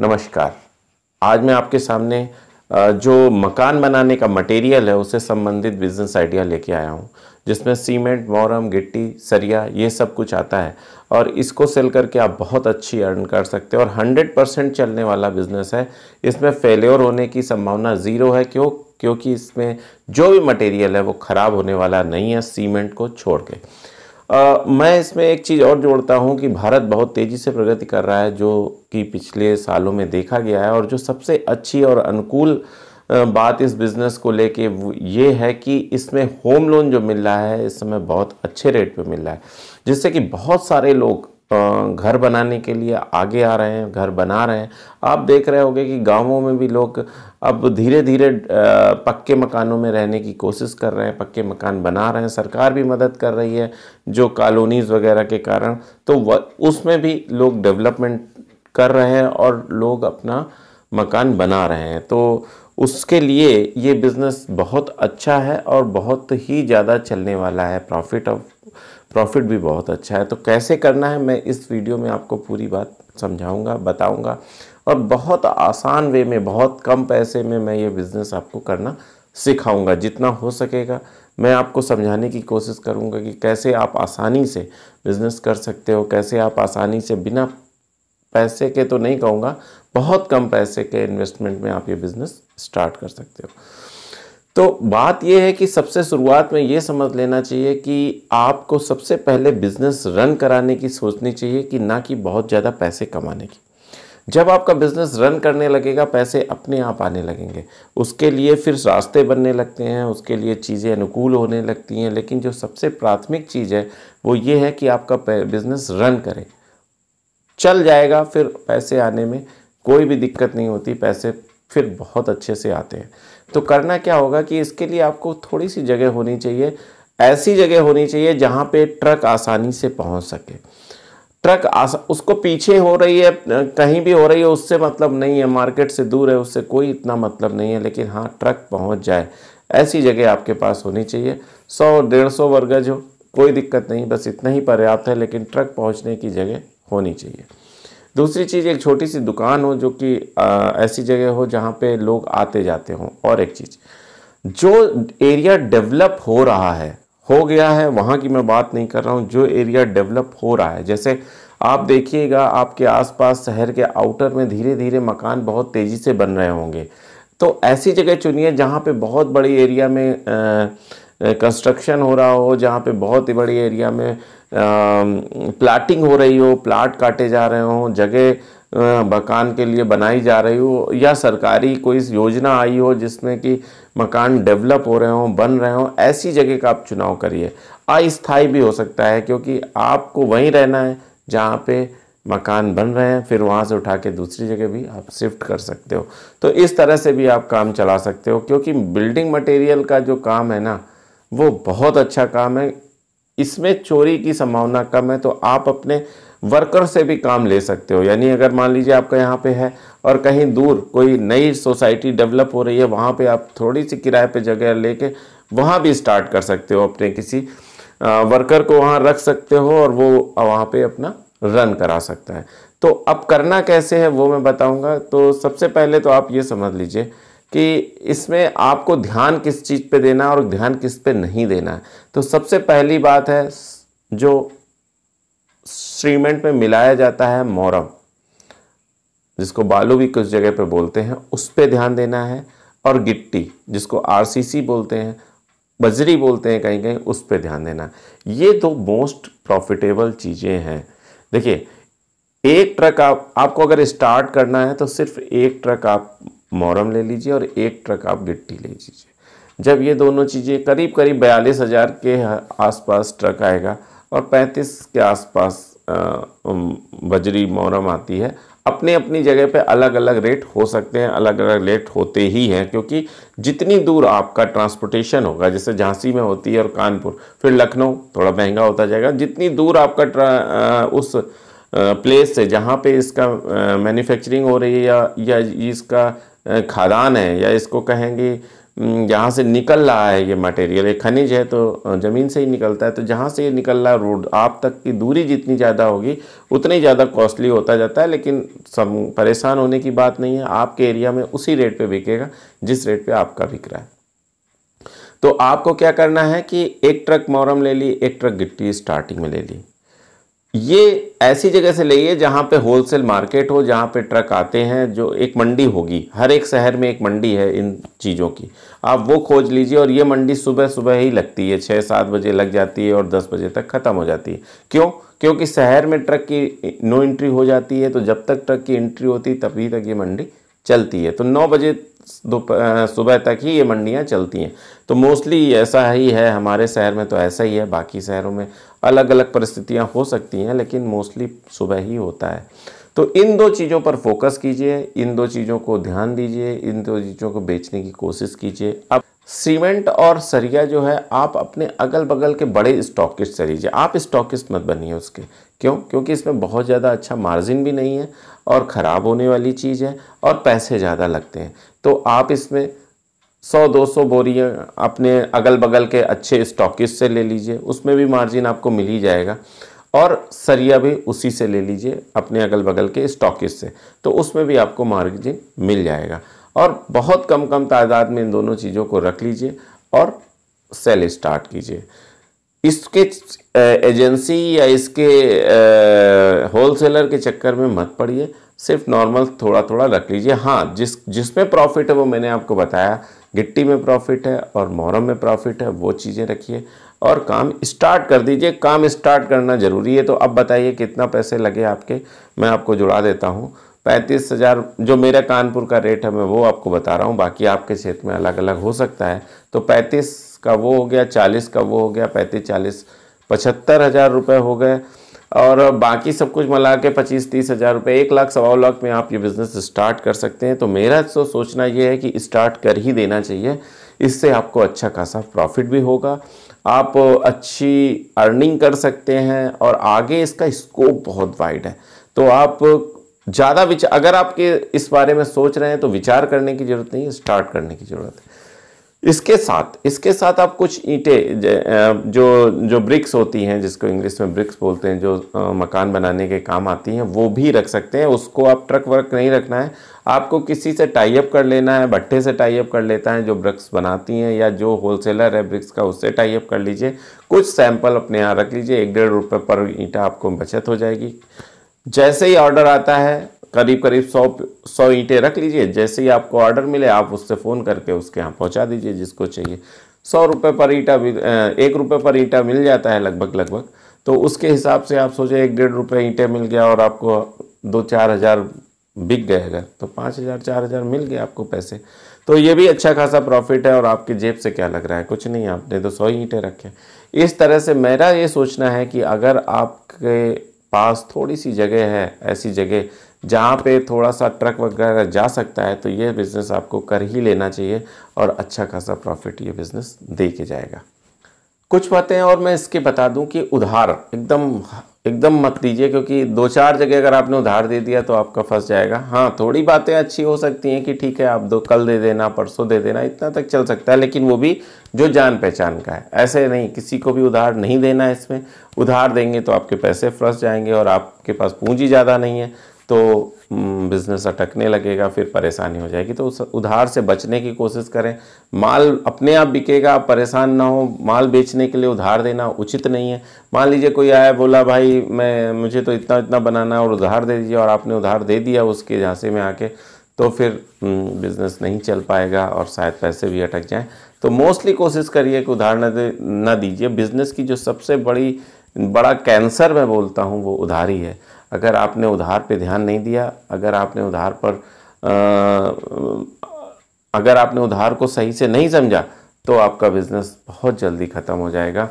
नमस्कार आज मैं आपके सामने जो मकान बनाने का मटेरियल है उससे संबंधित बिजनेस आइडिया लेके आया हूँ जिसमें सीमेंट मोरम गिट्टी सरिया ये सब कुछ आता है और इसको सेल करके आप बहुत अच्छी अर्न कर सकते हो और 100 परसेंट चलने वाला बिजनेस है इसमें फेल्योर होने की संभावना ज़ीरो है क्यों क्योंकि इसमें जो भी मटेरियल है वो ख़राब होने वाला नहीं है सीमेंट को छोड़ के आ, मैं इसमें एक चीज़ और जोड़ता हूँ कि भारत बहुत तेज़ी से प्रगति कर रहा है जो कि पिछले सालों में देखा गया है और जो सबसे अच्छी और अनुकूल बात इस बिज़नेस को लेके ये है कि इसमें होम लोन जो मिल रहा है इस समय बहुत अच्छे रेट पे मिल रहा है जिससे कि बहुत सारे लोग घर बनाने के लिए आगे आ रहे हैं घर बना रहे हैं आप देख रहे होंगे कि गांवों में भी लोग अब धीरे धीरे पक्के मकानों में रहने की कोशिश कर रहे हैं पक्के मकान बना रहे हैं सरकार भी मदद कर रही है जो कॉलोनीज़ वगैरह के कारण तो उसमें भी लोग डेवलपमेंट कर रहे हैं और लोग अपना मकान बना रहे हैं तो उसके लिए ये बिज़नेस बहुत अच्छा है और बहुत ही ज़्यादा चलने वाला है प्रॉफिट ऑफ प्रॉफिट भी बहुत अच्छा है तो कैसे करना है मैं इस वीडियो में आपको पूरी बात समझाऊंगा बताऊंगा और बहुत आसान वे में बहुत कम पैसे में मैं ये बिज़नेस आपको करना सिखाऊंगा जितना हो सकेगा मैं आपको समझाने की कोशिश करूंगा कि कैसे आप आसानी से बिज़नेस कर सकते हो कैसे आप आसानी से बिना पैसे के तो नहीं कहूँगा बहुत कम पैसे के इन्वेस्टमेंट में आप ये बिज़नेस स्टार्ट कर सकते हो तो बात यह है कि सबसे शुरुआत में ये समझ लेना चाहिए कि आपको सबसे पहले बिज़नेस रन कराने की सोचनी चाहिए कि ना कि बहुत ज़्यादा पैसे कमाने की जब आपका बिज़नेस रन करने लगेगा पैसे अपने आप आने लगेंगे उसके लिए फिर रास्ते बनने लगते हैं उसके लिए चीज़ें अनुकूल होने लगती हैं लेकिन जो सबसे प्राथमिक चीज़ है वो ये है कि आपका बिज़नेस रन करे चल जाएगा फिर पैसे आने में कोई भी दिक्कत नहीं होती पैसे फिर बहुत अच्छे से आते हैं तो करना क्या होगा कि इसके लिए आपको थोड़ी सी जगह होनी चाहिए ऐसी जगह होनी चाहिए जहाँ पे ट्रक आसानी से पहुँच सके ट्रक आसा उसको पीछे हो रही है कहीं भी हो रही है उससे मतलब नहीं है मार्केट से दूर है उससे कोई इतना मतलब नहीं है लेकिन हाँ ट्रक पहुँच जाए ऐसी जगह आपके पास होनी चाहिए सौ डेढ़ सौ वर्गज हो कोई दिक्कत नहीं बस इतना ही पर्याप्त है लेकिन ट्रक पहुँचने की जगह होनी चाहिए दूसरी चीज़ एक छोटी सी दुकान हो जो कि ऐसी जगह हो जहाँ पे लोग आते जाते हों और एक चीज़ जो एरिया डेवलप हो रहा है हो गया है वहाँ की मैं बात नहीं कर रहा हूँ जो एरिया डेवलप हो रहा है जैसे आप देखिएगा आपके आसपास शहर के आउटर में धीरे धीरे मकान बहुत तेज़ी से बन रहे होंगे तो ऐसी जगह चुनिए जहाँ पे बहुत बड़ी एरिया में कंस्ट्रक्शन हो रहा हो जहाँ पे बहुत ही बड़ी एरिया में प्लाटिंग हो रही हो प्लाट काटे जा रहे हों जगह मकान के लिए बनाई जा रही हो या सरकारी कोई योजना आई हो जिसमें कि मकान डेवलप हो रहे हों बन रहे हों ऐसी जगह का आप चुनाव करिए अस्थाई भी हो सकता है क्योंकि आपको वहीं रहना है जहाँ पे मकान बन रहे हैं फिर वहाँ से उठा के दूसरी जगह भी आप शिफ्ट कर सकते हो तो इस तरह से भी आप काम चला सकते हो क्योंकि बिल्डिंग मटेरियल का जो काम है ना वो बहुत अच्छा काम है इसमें चोरी की संभावना कम है तो आप अपने वर्कर से भी काम ले सकते हो यानी अगर मान लीजिए आपका यहाँ पे है और कहीं दूर कोई नई सोसाइटी डेवलप हो रही है वहाँ पे आप थोड़ी सी किराए पे जगह लेके वहाँ भी स्टार्ट कर सकते हो अपने किसी वर्कर को वहाँ रख सकते हो और वो वहाँ पे अपना रन करा सकता है तो अब करना कैसे है वो मैं बताऊँगा तो सबसे पहले तो आप ये समझ लीजिए कि इसमें आपको ध्यान किस चीज़ पे देना है और ध्यान किस पे नहीं देना है तो सबसे पहली बात है जो श्रीमेंट में मिलाया जाता है मोरम जिसको बालू भी कुछ जगह पे बोलते हैं उस पे ध्यान देना है और गिट्टी जिसको आरसीसी बोलते हैं बजरी बोलते हैं कहीं कहीं उस पे ध्यान देना ये दो मोस्ट प्रॉफिटेबल चीज़ें हैं देखिए एक ट्रक आप आपको अगर स्टार्ट करना है तो सिर्फ एक ट्रक आप मोहरम ले लीजिए और एक ट्रक आप गिट्टी ले लीजिए जब ये दोनों चीज़ें करीब करीब बयालीस हज़ार के आसपास ट्रक आएगा और पैंतीस के आसपास बजरी मोहरम आती है अपने अपनी जगह पे अलग अलग रेट हो सकते हैं अलग अलग रेट होते ही हैं क्योंकि जितनी दूर आपका ट्रांसपोर्टेशन होगा जैसे झांसी में होती है और कानपुर फिर लखनऊ थोड़ा महंगा होता जाएगा जितनी दूर आपका आ, उस प्लेस से जहाँ पे इसका मैन्युफैक्चरिंग हो रही है या या इसका खादान है या इसको कहेंगे जहाँ से निकल रहा है ये मटेरियल ये खनिज है तो ज़मीन से ही निकलता है तो जहाँ से ये निकल रहा है रोड आप तक की दूरी जितनी ज़्यादा होगी उतनी ज़्यादा कॉस्टली होता जाता है लेकिन सब परेशान होने की बात नहीं है आपके एरिया में उसी रेट पे बिकेगा जिस रेट पे आपका बिक रहा है तो आपको क्या करना है कि एक ट्रक मोरम ले ली एक ट्रक गिट्टी स्टार्टिंग में ले ली ये ऐसी जगह से लाइए जहाँ पे होलसेल मार्केट हो जहाँ पे ट्रक आते हैं जो एक मंडी होगी हर एक शहर में एक मंडी है इन चीज़ों की आप वो खोज लीजिए और ये मंडी सुबह सुबह ही लगती है छः सात बजे लग जाती है और दस बजे तक ख़त्म हो जाती है क्यों क्योंकि शहर में ट्रक की नो एंट्री हो जाती है तो जब तक ट्रक की एंट्री होती तभी तक ये मंडी चलती है तो नौ बजे सुबह तक ही ये मंडियाँ चलती हैं तो मोस्टली ऐसा ही है हमारे शहर में तो ऐसा ही है बाकी शहरों में अलग अलग परिस्थितियाँ हो सकती हैं लेकिन मोस्टली सुबह ही होता है तो इन दो चीज़ों पर फोकस कीजिए इन दो चीज़ों को ध्यान दीजिए इन दो चीज़ों को बेचने की कोशिश कीजिए अब सीमेंट और सरिया जो है आप अपने अगल बगल के बड़े स्टॉकिस्ट से लीजिए आप स्टॉकिस्ट मत बनिए उसके क्यों क्योंकि इसमें बहुत ज़्यादा अच्छा मार्जिन भी नहीं है और ख़राब होने वाली चीज़ है और पैसे ज़्यादा लगते हैं तो आप इसमें सौ दो सौ बोरियाँ अपने अगल बगल के अच्छे स्टॉकिस्ट से ले लीजिए उसमें भी मार्जिन आपको मिल ही जाएगा और सरिया भी उसी से ले लीजिए अपने अगल बगल के स्टॉकिस्ट से तो उसमें भी आपको मार्जिन मिल जाएगा और बहुत कम कम तादाद में इन दोनों चीज़ों को रख लीजिए और सेल स्टार्ट कीजिए इसके एजेंसी या इसके होलसेलर के चक्कर में मत पड़िए सिर्फ नॉर्मल थोड़ा थोड़ा रख लीजिए हाँ जिस जिसमें प्रॉफिट है वो मैंने आपको बताया गिट्टी में प्रॉफिट है और मोहरम में प्रॉफिट है वो चीज़ें रखिए और काम स्टार्ट कर दीजिए काम स्टार्ट करना ज़रूरी है तो अब बताइए कितना पैसे लगे आपके मैं आपको जुड़ा देता हूँ पैंतीस हज़ार जो मेरा कानपुर का रेट है मैं वो आपको बता रहा हूँ बाकी आपके क्षेत्र में अलग अलग हो सकता है तो पैंतीस का वो हो गया चालीस का वो हो गया पैंतीस चालीस पचहत्तर हज़ार रुपये हो गए और बाकी सब कुछ मिला के पच्चीस तीस हज़ार रुपये एक लाख सवा लाख में आप ये बिज़नेस स्टार्ट कर सकते हैं तो मेरा तो सोचना ये है कि स्टार्ट कर ही देना चाहिए इससे आपको अच्छा खासा प्रॉफिट भी होगा आप अच्छी अर्निंग कर सकते हैं और आगे इसका स्कोप बहुत वाइड है तो आप ज़्यादा विचार अगर आपके इस बारे में सोच रहे हैं तो विचार करने की ज़रूरत नहीं है स्टार्ट करने की ज़रूरत है इसके साथ इसके साथ आप कुछ ईंटें जो जो ब्रिक्स होती हैं जिसको इंग्लिश में ब्रिक्स बोलते हैं जो मकान बनाने के काम आती हैं वो भी रख सकते हैं उसको आप ट्रक वर्क नहीं रखना है आपको किसी से टाई अप कर लेना है भट्टे से टाई अप कर लेता है जो ब्रिक्स बनाती हैं या जो होलसेलर है ब्रिक्स का उससे टाई अप कर लीजिए कुछ सैंपल अपने यहाँ रख लीजिए एक डेढ़ रुपये पर ईंटा आपको बचत हो जाएगी जैसे ही ऑर्डर आता है करीब करीब सौ सौ ईंटें रख लीजिए जैसे ही आपको ऑर्डर मिले आप उससे फ़ोन करके उसके यहाँ पहुँचा दीजिए जिसको चाहिए सौ रुपये पर ईंटा एक रुपये पर ईंटा मिल जाता है लगभग लगभग तो उसके हिसाब से आप सोचें एक डेढ़ रुपये ईंटें मिल गया और आपको दो चार हज़ार बिक गए अगर तो पाँच हज़ार चार हज़ार मिल गए आपको पैसे तो ये भी अच्छा खासा प्रॉफिट है और आपकी जेब से क्या लग रहा है कुछ नहीं आपने तो सौ ईंटें रखे इस तरह से मेरा ये सोचना है कि अगर आपके पास थोड़ी सी जगह है ऐसी जगह जहाँ पे थोड़ा सा ट्रक वगैरह जा सकता है तो ये बिज़नेस आपको कर ही लेना चाहिए और अच्छा खासा प्रॉफिट ये बिज़नेस दे के जाएगा कुछ बातें और मैं इसके बता दूं कि उधार एकदम एकदम मत दीजिए क्योंकि दो चार जगह अगर आपने उधार दे दिया तो आपका फंस जाएगा हाँ थोड़ी बातें अच्छी हो सकती हैं कि ठीक है आप दो कल दे देना परसों दे देना इतना तक चल सकता है लेकिन वो भी जो जान पहचान का है ऐसे नहीं किसी को भी उधार नहीं देना है इसमें उधार देंगे तो आपके पैसे फंस जाएंगे और आपके पास पूंजी ज़्यादा नहीं है तो बिज़नेस हम्म, अटकने लगेगा फिर परेशानी हो जाएगी तो उस उधार से बचने की कोशिश करें माल अपने आप बिकेगा परेशान ना हो माल बेचने के लिए उधार देना उचित नहीं है मान लीजिए कोई आया बोला भाई मैं मुझे तो इतना इतना बनाना है और उधार दे दीजिए और आपने उधार दे दिया उसके झांसे में आके तो फिर बिज़नेस हम्म, नहीं चल पाएगा और शायद पैसे भी अटक जाएँ तो मोस्टली कोशिश करिए कि उधार न दे ना दीजिए बिज़नेस की जो सबसे बड़ी बड़ा कैंसर मैं बोलता हूँ वो उधार ही है अगर आपने उधार पे ध्यान नहीं दिया अगर आपने उधार पर आ, अगर आपने उधार को सही से नहीं समझा तो आपका बिज़नेस बहुत जल्दी ख़त्म हो जाएगा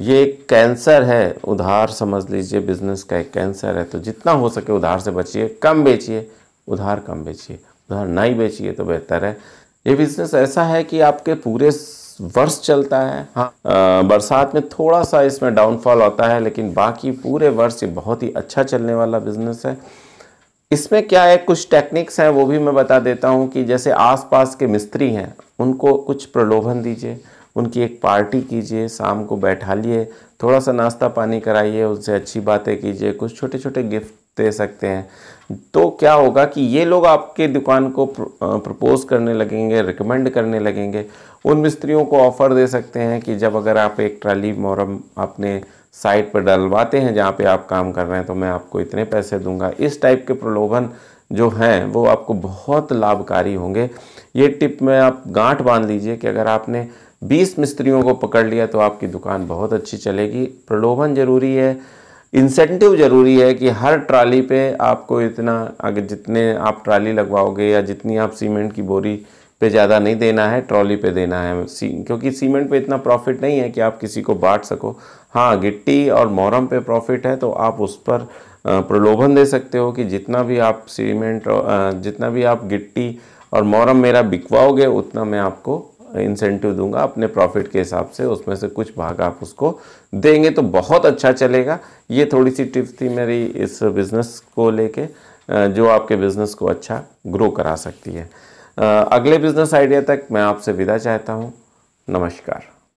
ये एक कैंसर है उधार समझ लीजिए बिज़नेस का एक कैंसर है तो जितना हो सके उधार से बचिए कम बेचिए उधार कम बेचिए उधार नहीं बेचिए तो बेहतर है ये बिज़नेस ऐसा है कि आपके पूरे वर्ष चलता है हाँ बरसात में थोड़ा सा इसमें डाउनफॉल होता है लेकिन बाकी पूरे वर्ष ये बहुत ही अच्छा चलने वाला बिजनेस है इसमें क्या है कुछ टेक्निक्स हैं वो भी मैं बता देता हूँ कि जैसे आसपास के मिस्त्री हैं उनको कुछ प्रलोभन दीजिए उनकी एक पार्टी कीजिए शाम को बैठा लिए थोड़ा सा नाश्ता पानी कराइए उनसे अच्छी बातें कीजिए कुछ छोटे छोटे गिफ्ट दे सकते हैं तो क्या होगा कि ये लोग आपके दुकान को प्रपोज करने लगेंगे रिकमेंड करने लगेंगे उन मिस्त्रियों को ऑफ़र दे सकते हैं कि जब अगर आप एक ट्राली मोहरम अपने साइट पर डलवाते हैं जहाँ पे आप काम कर रहे हैं तो मैं आपको इतने पैसे दूंगा इस टाइप के प्रलोभन जो हैं वो आपको बहुत लाभकारी होंगे ये टिप में आप गांठ बांध लीजिए कि अगर आपने 20 मिस्त्रियों को पकड़ लिया तो आपकी दुकान बहुत अच्छी चलेगी प्रलोभन ज़रूरी है इंसेंटिव ज़रूरी है कि हर ट्राली पे आपको इतना अगर जितने आप ट्राली लगवाओगे या जितनी आप सीमेंट की बोरी पे ज़्यादा नहीं देना है ट्रॉली पे देना है सी, क्योंकि सीमेंट पे इतना प्रॉफिट नहीं है कि आप किसी को बांट सको हाँ गिट्टी और मोहरम पे प्रॉफिट है तो आप उस पर प्रलोभन दे सकते हो कि जितना भी आप सीमेंट जितना भी आप गिट्टी और मोहरम मेरा बिकवाओगे उतना मैं आपको इंसेंटिव दूंगा अपने प्रॉफिट के हिसाब से उसमें से कुछ भाग आप उसको देंगे तो बहुत अच्छा चलेगा ये थोड़ी सी टिप्स थी मेरी इस बिज़नेस को लेके जो आपके बिज़नेस को अच्छा ग्रो करा सकती है अगले बिज़नेस आइडिया तक मैं आपसे विदा चाहता हूँ नमस्कार